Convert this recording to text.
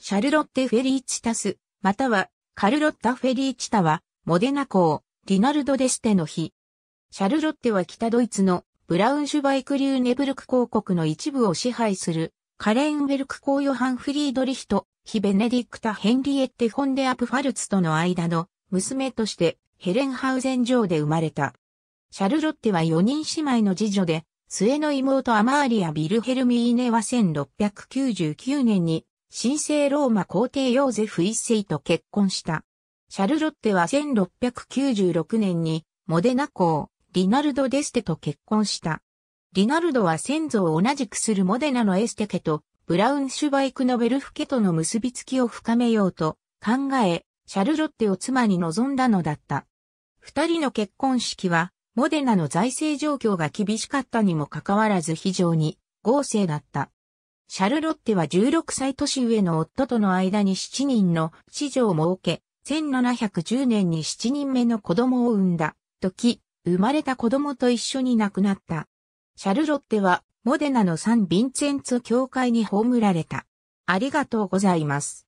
シャルロッテ・フェリーチタス、またはカルロッタ・フェリーチタは、モデナ港、リナルド・デステの日。シャルロッテは北ドイツのブラウンシュバイク・リューネブルク公国の一部を支配するカレンベルク公ヨハン・フリードリヒト、ヒ・ベネディクタ・ヘンリエッテ・フォンデ・アプファルツとの間の娘としてヘレンハウゼン城で生まれた。シャルロッテは4人姉妹の次女で、末の妹アマーリア・ビルヘルミーネは1699年に神聖ローマ皇帝ヨーゼフ一世と結婚した。シャルロッテは1696年にモデナ公、リナルド・デステと結婚した。リナルドは先祖を同じくするモデナのエステ家とブラウンシュバイクのベルフ家との結びつきを深めようと考え、シャルロッテを妻に望んだのだった。二人の結婚式は、モデナの財政状況が厳しかったにもかかわらず非常に豪勢だった。シャルロッテは16歳年上の夫との間に7人の子女を設け、1710年に7人目の子供を産んだ時、生まれた子供と一緒に亡くなった。シャルロッテはモデナのサン・ヴィンツェンツ教会に葬られた。ありがとうございます。